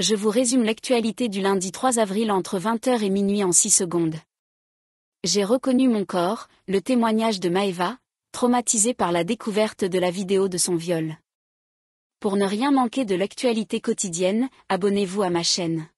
je vous résume l'actualité du lundi 3 avril entre 20h et minuit en 6 secondes. J'ai reconnu mon corps, le témoignage de Maeva, traumatisée par la découverte de la vidéo de son viol. Pour ne rien manquer de l'actualité quotidienne, abonnez-vous à ma chaîne.